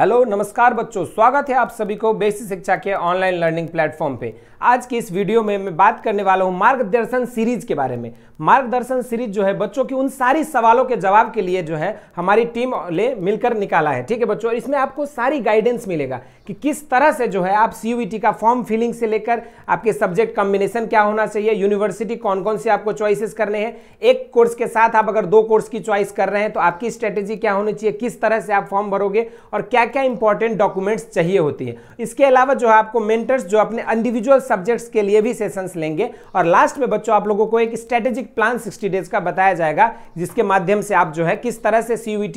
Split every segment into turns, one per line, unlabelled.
hello नमस्कार बच्चों स्वागत है आप सभी को बेसिक शिक्षा के ऑनलाइन लर्निंग प्लेटफॉर्म पे आज की इस वीडियो में मैं बात करने वाला हूँ मार्गदर्शन सीरीज के बारे में मार्गदर्शन सीरीज जो है बच्चों की उन सारी सवालों के जवाब के लिए जो है हमारी टीम ले मिलकर निकाला है ठीक है बच्चों इसमें आपको सारी गाइडेंस मिलेगा कि किस तरह से जो है आप सी e का फॉर्म फिलिंग से लेकर आपके सब्जेक्ट कॉम्बिनेशन क्या होना चाहिए यूनिवर्सिटी कौन कौन से आपको चॉइसेस करने हैं एक कोर्स के साथ आप अगर दो कोर्स की चॉइस कर रहे हैं तो आपकी स्ट्रेटेजी क्या होनी चाहिए किस तरह से आप फॉर्म भरोगे और क्या क्या इंपॉर्टेंट डॉक्यूमेंट्स चाहिए होती है इसके अलावा जो है आपको मेंटर्स जो अपने इंडिविजुअल सब्जेक्ट्स के लिए भी सेशंस लेंगे और लास्ट में बच्चों आप लोगों को एक स्ट्रेटेजिक प्लान सिक्सटी डेज का बताया जाएगा जिसके माध्यम से आप जो है किस तरह से e सी यू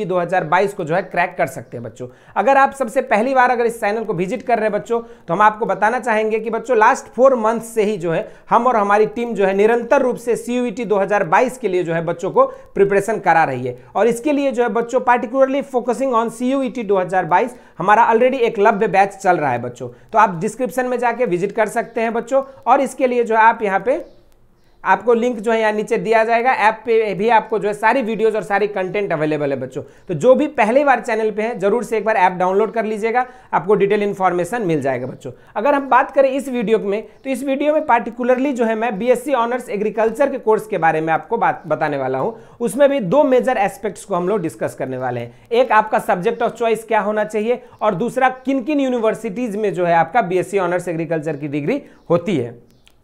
को जो है क्रैक कर सकते हैं बच्चों अगर आप सबसे पहली बार अगर इस चैनल चैनल को विजिट कर रहे हैं बच्चों तो हम आपको बताना चाहेंगे कि बच्चों लास्ट फोर मंथ से ही जो है हम और हमारी टीम जो है निरंतर रूप से e सी यू के लिए जो है बच्चों को प्रिपरेशन करा रही है और इसके लिए जो है बच्चों particularly focusing on C U हमारा ऑलरेडी एक लव्य बैच चल रहा है बच्चों तो आप डिस्क्रिप्शन में जाके विजिट कर सकते हैं बच्चों और इसके लिए जो है आप यहाँ पे आपको लिंक जो है यहाँ नीचे दिया जाएगा ऐप पे भी आपको जो है सारी वीडियोस और सारी कंटेंट अवेलेबल है बच्चों तो जो भी पहली बार चैनल पे है जरूर से एक बार ऐप डाउनलोड कर लीजिएगा आपको डिटेल इन्फॉर्मेशन मिल जाएगा बच्चों अगर हम बात करें इस वीडियो में तो इस वीडियो में पार्टिकुलरली जो है मैं बी ऑनर्स एग्रीकल्चर के कोर्स के बारे में आपको बात बताने वाला हूँ उसमें भी दो मेजर एस्पेक्ट्स को हम लोग डिस्कस करने वाले हैं एक आपका सब्जेक्ट ऑफ चॉइस क्या होना चाहिए और दूसरा किन किन यूनिवर्सिटीज़ में जो है आपका बी ऑनर्स एग्रीकल्चर की डिग्री होती है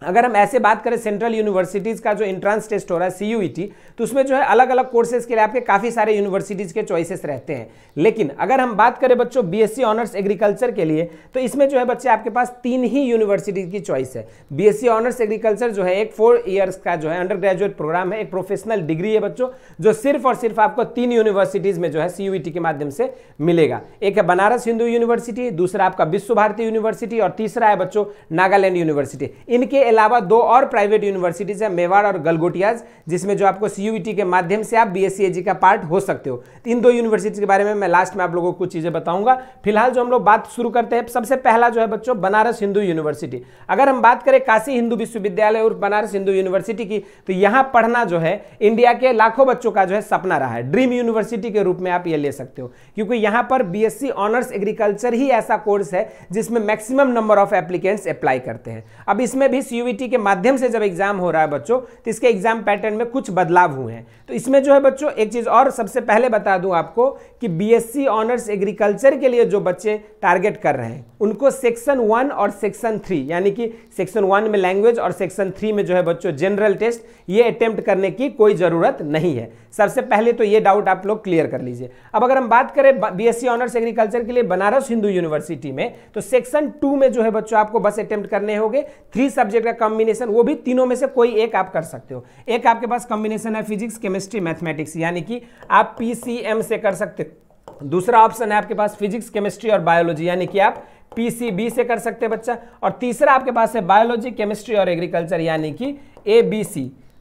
अगर हम ऐसे बात करें सेंट्रल यूनिवर्सिटीज़ का जो एंट्रेंस टेस्ट हो रहा है सी e तो उसमें जो है अलग अलग कोर्सेज के लिए आपके काफ़ी सारे यूनिवर्सिटीज़ के चॉइसेस रहते हैं लेकिन अगर हम बात करें बच्चों बीएससी ऑनर्स एग्रीकल्चर के लिए तो इसमें जो है बच्चे आपके पास तीन ही यूनिवर्सिटी की चॉइस है बी ऑनर्स एग्रीकल्चर जो है एक फोर ईयर्स का जो है अंडर ग्रेजुएट प्रोग्राम है एक प्रोफेशनल डिग्री है बच्चों जो सिर्फ और सिर्फ आपको तीन यूनिवर्सिटीज़ में जो है सी e के माध्यम से मिलेगा एक है बनारस हिंदू यूनिवर्सिटी दूसरा आपका विश्व भारती यूनिवर्सिटी और तीसरा है बच्चों नागालैंड यूनिवर्सिटी इनके अलावा दो और प्राइवेट यूनिवर्सिटीज़ है मेवाड़ और गलगोटियाज जिसमें जो आपको सी e के माध्यम से आप बी का पार्ट हो सकते हो इन दो यूनिवर्सिटीज़ के बारे में मैं लास्ट में आप लोगों को कुछ चीज़ें बताऊंगा फिलहाल जो हम लोग बात शुरू करते हैं सबसे पहला जो है बच्चों बनारस हिंदू यूनिवर्सिटी अगर हम बात करें काशी हिंदू विश्वविद्यालय और बनारस हिंदू यूनिवर्सिटी की तो यहां पढ़ना जो है इंडिया के लाखों बच्चों का जो है सपना रहा है ड्रीम यूनिवर्सिटी के रूप में आप ये ले सकते हो क्योंकि यहां पर बीएससी ऑनर्स एग्रीकल्चर ही ऐसा कोर्स है जिसमें maximum number of applicants apply करते हैं अब इसमें भी सी यूईटी के माध्यम से जब एग्जाम हो रहा है बच्चों तो इसके एग्जाम पैटर्न में कुछ बदलाव हुए हैं तो इसमें जो है बच्चों एक चीज़ और सबसे पहले बता दूं आपको कि बीएससी ऑनर्स एग्रीकल्चर के लिए जो बच्चे टारगेट कर रहे हैं उनको सेक्शन वन और सेक्शन थ्री यानी कि सेक्शन वन में लैंग्वेज और सेक्शन थ्री में जो है बच्चों जनरल टेस्ट ये अटेम्प्ट करने की कोई ज़रूरत नहीं है सबसे पहले तो ये डाउट आप लोग क्लियर कर लीजिए अब अगर हम बात करें बीएससी ऑनर्स एग्रीकल्चर के लिए बनारस हिंदू यूनिवर्सिटी में तो सेक्शन टू में जो है बच्चों आपको बस अटेम्प्ट करने होंगे थ्री सब्जेक्ट का कॉम्बिनेशन वो भी तीनों में से कोई एक आप कर सकते हो एक आपके पास कॉम्बिनेशन है फिजिक्स केमिस्ट्री मैथमेटिक्स यानी कि आप पी से कर सकते हो दूसरा ऑप्शन है आपके पास फिजिक्स केमिस्ट्री और बायोलॉजी यानी कि आप पी से कर सकते हैं बच्चा और तीसरा आपके पास है बायोलॉजी केमिस्ट्री और एग्रीकल्चर यानी कि ए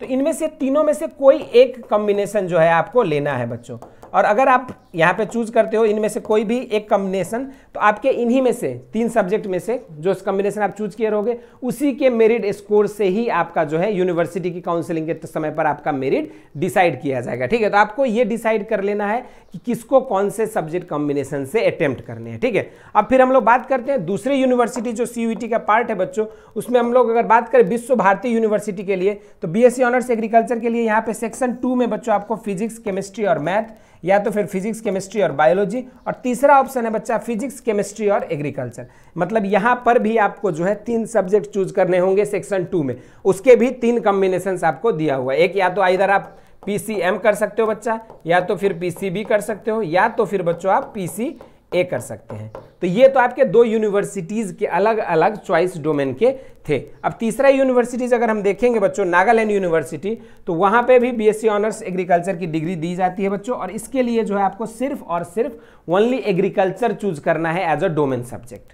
तो इनमें से तीनों में से कोई एक कॉम्बिनेशन जो है आपको लेना है बच्चों और अगर आप यहाँ पे चूज करते हो इनमें से कोई भी एक कम्बिनेशन तो आपके इन्हीं में से तीन सब्जेक्ट में से जो कम्बिनेशन आप चूज किए रहोगे उसी के मेरिट स्कोर से ही आपका जो है यूनिवर्सिटी की काउंसिलिंग के समय पर आपका मेरिट डिसाइड किया जाएगा ठीक है तो आपको ये डिसाइड कर लेना है कि किसको कौन से सब्जेक्ट कॉम्बिनेशन से अटेम्प्ट करने हैं ठीक है अब फिर हम लोग बात करते हैं दूसरी यूनिवर्सिटी जो सी का पार्ट है बच्चों उसमें हम लोग अगर बात करें विश्व भारती यूनिवर्सिटी के लिए तो बी ऑनर्स एग्रीकल्चर के लिए यहाँ पे सेक्शन टू में बच्चों आपको फिजिक्स केमिस्ट्री और मैथ या तो फिर फिजिक्स केमिस्ट्री और बायोलॉजी और तीसरा ऑप्शन है बच्चा फिजिक्स केमिस्ट्री और एग्रीकल्चर मतलब यहाँ पर भी आपको जो है तीन सब्जेक्ट चूज करने होंगे सेक्शन टू में उसके भी तीन कम्बिनेशन आपको दिया हुआ है एक या तो आइधर आप पी कर सकते हो बच्चा या तो फिर पी कर सकते हो या तो फिर बच्चों आप पी ए कर सकते हैं तो ये तो आपके दो यूनिवर्सिटीज़ के अलग अलग चॉइस डोमेन के थे अब तीसरा यूनिवर्सिटीज़ अगर हम देखेंगे बच्चों नागालैंड यूनिवर्सिटी तो वहाँ पे भी बीएससी ऑनर्स एग्रीकल्चर की डिग्री दी जाती है बच्चों और इसके लिए जो है आपको सिर्फ और सिर्फ ओनली एग्रीकल्चर चूज करना है एज अ डोमेन सब्जेक्ट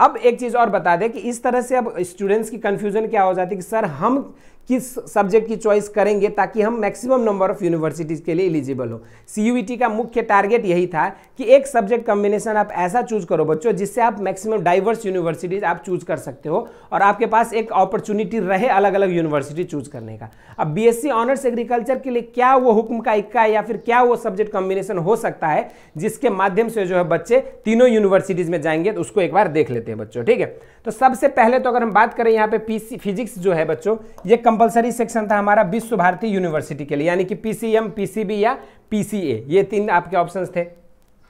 अब एक चीज़ और बता दें कि इस तरह से अब स्टूडेंट्स की कन्फ्यूजन क्या हो जाती है कि सर हम किस सब्जेक्ट की चॉइस करेंगे ताकि हम मैक्सिमम नंबर ऑफ यूनिवर्सिटीज़ के लिए एलिजिबल हो सी का मुख्य टारगेट यही था कि एक सब्जेक्ट कॉम्बिनेशन आप ऐसा चूज करो बच्चों जिससे आप मैक्सिमम डाइवर्स यूनिवर्सिटीज़ आप चूज कर सकते हो और आपके पास एक अपॉर्चुनिटी रहे अलग अलग यूनिवर्सिटी चूज करने का अब बी ऑनर्स एग्रीकल्चर के लिए क्या वो हुक्म का इक्का या फिर क्या वो सब्जेक्ट कॉम्बिनेशन हो सकता है जिसके माध्यम से जो है बच्चे तीनों यूनिवर्सिटीज़ में जाएंगे तो उसको एक बार देख लेते लेते हैं बच्चों ठीक है तो सबसे पहले तो अगर हम बात करें यहाँ पे पीसी फिजिक्स जो है बच्चों ये कंपलसरी सेक्शन था हमारा विश्व भारती यूनिवर्सिटी के लिए यानी कि पीसीएम पीसीबी या पीसीए ये तीन आपके ऑप्शन थे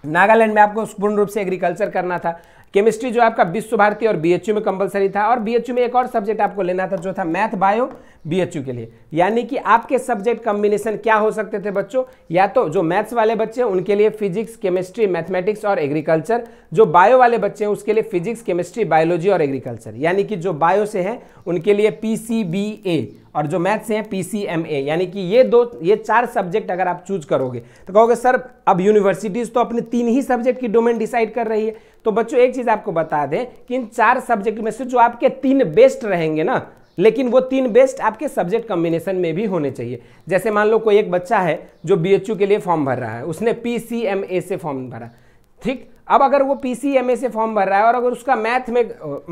नागालैंड में आपको पूर्ण रूप से एग्रीकल्चर करना था केमिस्ट्री जो आपका विश्व भारती और बीएचयू में कंपलसरी था और बीएचयू में एक और सब्जेक्ट आपको लेना था जो था मैथ बायो बीएचयू के लिए यानी कि आपके सब्जेक्ट कॉम्बिनेशन क्या हो सकते थे बच्चों या तो जो मैथ्स वाले बच्चे हैं उनके लिए फिजिक्स केमिस्ट्री मैथमेटिक्स और एग्रीकल्चर जो बायो वाले बच्चे हैं उसके लिए फिजिक्स केमिस्ट्री बायोलॉजी और एग्रीकल्चर यानी कि जो बायो से हैं उनके लिए पी और जो मैथ से हैं पी यानी कि ये दो ये चार सब्जेक्ट अगर आप चूज करोगे तो कहोगे सर अब यूनिवर्सिटीज़ तो अपने तीन ही सब्जेक्ट की डोमेन डिसाइड कर रही है तो बच्चों एक चीज़ आपको बता दें कि इन चार सब्जेक्ट में से जो आपके तीन बेस्ट रहेंगे ना लेकिन वो तीन बेस्ट आपके सब्जेक्ट कॉम्बिनेशन में भी होने चाहिए जैसे मान लो कोई एक बच्चा है जो बी के लिए फॉर्म भर रहा है उसने पी से फॉर्म भरा ठीक अब अगर वो पी सी एम ए से फॉर्म भर रहा है और अगर उसका मैथ में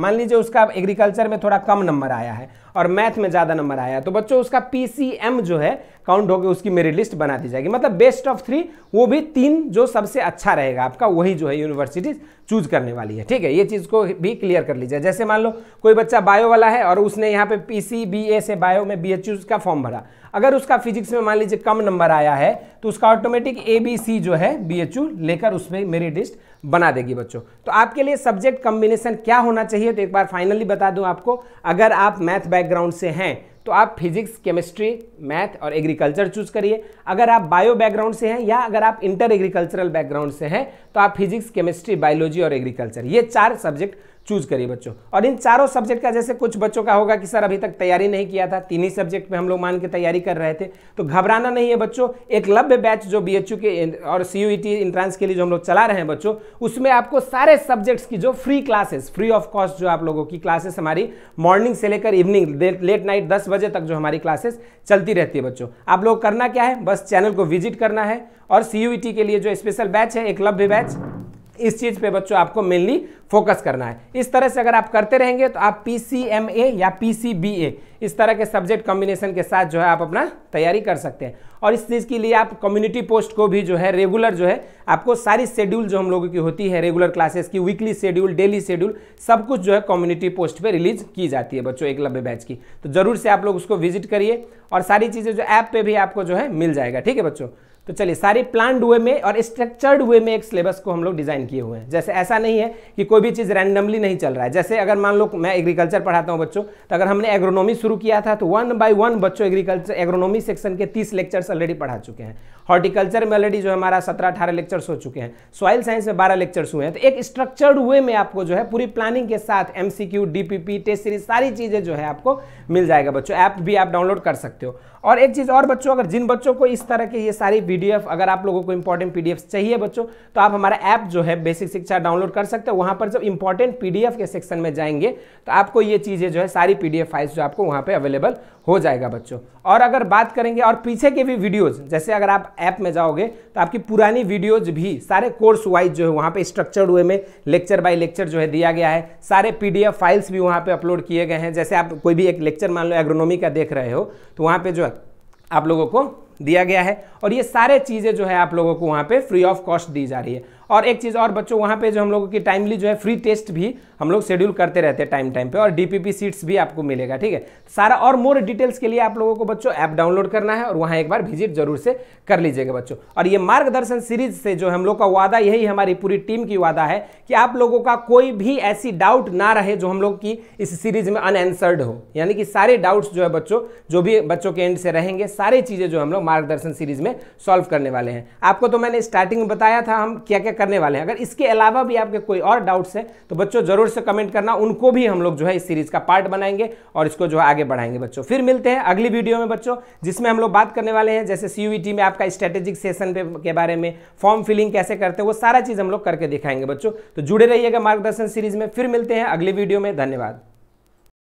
मान लीजिए उसका एग्रीकल्चर में थोड़ा कम नंबर आया है और मैथ में ज़्यादा नंबर आया है तो बच्चों उसका पी सी एम जो है काउंट होकर उसकी मेरिट लिस्ट बना दी जाएगी मतलब बेस्ट ऑफ थ्री वो भी तीन जो सबसे अच्छा रहेगा आपका वही जो है यूनिवर्सिटी चूज करने वाली है ठीक है ये चीज़ को भी क्लियर कर लीजिए जैसे मान लो कोई बच्चा बायो वाला है और उसने यहाँ पे पी सी बी ए से बायो में बी एच यू का फॉर्म भरा अगर उसका फिजिक्स में मान लीजिए कम नंबर आया है तो उसका ऑटोमेटिक ए बी सी जो है बी एच यू लेकर उसमें मेरिट लिस्ट बना देगी बच्चों तो आपके लिए सब्जेक्ट कम्बिनेशन क्या होना चाहिए तो एक बार फाइनली बता दूं आपको अगर आप मैथ बैकग्राउंड से हैं तो आप फिजिक्स केमिस्ट्री मैथ और एग्रीकल्चर चूज करिए अगर आप बायो बैकग्राउंड से हैं या अगर आप इंटर एग्रीकल्चरल बैकग्राउंड से हैं तो आप फिजिक्स केमिस्ट्री बायोलॉजी और एग्रीकल्चर ये चार सब्जेक्ट चूज करिए बच्चों और इन चारों सब्जेक्ट का जैसे कुछ बच्चों का होगा कि सर अभी तक तैयारी नहीं किया था तीन ही सब्जेक्ट में हम लोग मान के तैयारी कर रहे थे तो घबराना नहीं है बच्चों एक लभ्य बैच जो बी के और सी यू इंट्रांस के लिए जो हम लोग चला रहे हैं बच्चों उसमें आपको सारे सब्जेक्ट्स की जो free classes free of cost जो आप लोगों की क्लासेस हमारी मॉर्निंग से लेकर इवनिंग लेट नाइट दस बजे तक जो हमारी क्लासेस चलती रहती है बच्चों आप लोग करना क्या है बस चैनल को विजिट करना है और सी e के लिए जो स्पेशल बैच है एक लभ्य बैच इस चीज़ पे बच्चों आपको मेनली फोकस करना है इस तरह से अगर आप करते रहेंगे तो आप पी या पी इस तरह के सब्जेक्ट कॉम्बिनेशन के साथ जो है आप अपना तैयारी कर सकते हैं और इस चीज़ के लिए आप कम्युनिटी पोस्ट को भी जो है रेगुलर जो है आपको सारी शेड्यूल जो हम लोगों की होती है रेगुलर क्लासेस की वीकली शेड्यूल डेली शेड्यूल सब कुछ जो है कम्युनिटी पोस्ट पर रिलीज की जाती है बच्चों एक लब्बे बैच की तो ज़रूर से आप लोग उसको विजिट करिए और सारी चीज़ें जो ऐप पर भी आपको जो है मिल जाएगा ठीक है बच्चों तो चलिए सारी प्लान वे में और स्ट्रक्चर्ड वे में एक सिलेबस को हम लोग डिज़ाइन किए हुए हैं जैसे ऐसा नहीं है कि कोई भी चीज़ रैंडमली नहीं चल रहा है जैसे अगर मान लो मैं एग्रीकल्चर पढ़ाता हूँ बच्चों तो अगर हमने एग्रोनॉमी शुरू किया था तो वन बाय वन बच्चों एग्रीकल्चर एग्रोनॉमी सेक्शन के तीस लेक्चर्स ऑलरेडी पढ़ा चुके हैं हॉर्टिकल्चर में ऑलरेडी जो हमारा सत्रह अठारह लेक्चर्स हो चुके हैं सॉइल साइंस में बारह लेक्चर्स हुए हैं तो एक स्ट्रक्चर्ड वे में आपको जो है पूरी प्लानिंग के साथ M C Q test series सारी चीज़ें जो है आपको मिल जाएगा बच्चों ऐप भी आप डाउनलोड कर सकते हो और एक चीज़ और बच्चों अगर जिन बच्चों को इस तरह के ये सारी पीडीएफ अगर आप लोगों को इंपॉर्टेंट पीडीएफ चाहिए बच्चों तो आप हमारा ऐप जो है बेसिक शिक्षा डाउनलोड कर सकते हो वहाँ पर जब इंपॉर्टेंट पीडीएफ के सेक्शन में जाएंगे तो आपको ये चीज़ें जो है सारी पीडीएफ फाइल्स जो आपको वहाँ पर अवेलेबल हो जाएगा बच्चों और अगर बात करेंगे और पीछे के भी वीडियोज जैसे अगर आप ऐप में जाओगे तो आपकी पुरानी वीडियोज भी सारे कोर्स वाइज जो है वहाँ पर स्ट्रक्चर्ड वे में लेक्चर बाई लेक्चर जो है दिया गया है सारे पीडीएफ फाइल्स भी वहाँ पर अपलोड किए गए हैं जैसे आप कोई भी एक लेक्चर मान लो एग्रोनॉमी का देख रहे हो तो वहाँ पर जो है आप लोगों को दिया गया है और ये सारे चीज़ें जो है आप लोगों को वहाँ पे फ्री ऑफ कॉस्ट दी जा रही है और एक चीज़ और बच्चों वहाँ पे जो हम लोगों की टाइमली जो है फ्री टेस्ट भी हम लोग शेड्यूल करते रहते हैं टाइम टाइम पे और डीपीपी सीट्स भी आपको मिलेगा ठीक है सारा और मोर डिटेल्स के लिए आप लोगों को बच्चों ऐप डाउनलोड करना है और वहाँ एक बार विजिट जरूर से कर लीजिएगा बच्चों और ये मार्गदर्शन सीरीज से जो हम लोग का वादा यही हमारी पूरी टीम की वादा है कि आप लोगों का कोई भी ऐसी डाउट ना रहे जो हम लोग की इस सीरीज में अनएंसर्ड हो यानी कि सारे डाउट्स जो है बच्चों जो भी बच्चों के एंड से रहेंगे सारी चीज़ें जो हम लोग मार्गदर्शन सीरीज में सॉल्व करने वाले हैं आपको तो मैंने स्टार्टिंग में बताया था हम क्या क्या करने वाले हैं अगर इसके अलावा भी आपके कोई और डाउट्स हैं तो बच्चों जरूर से कमेंट करना उनको भी हम लोग जो है इस सीरीज का पार्ट बनाएंगे और इसको जो है आगे बढ़ाएंगे बच्चों फिर मिलते हैं अगली वीडियो में बच्चों जिसमें हम लोग बात करने वाले हैं जैसे सी e में आपका स्ट्रेटेजिक सेशन के बारे में फॉर्म फिलिंग कैसे करते हैं वो सारा चीज़ हम लोग करके दिखाएंगे बच्चों तो जुड़े रहिएगा मार्गदर्शन सीरीज में फिर मिलते हैं अगली वीडियो में धन्यवाद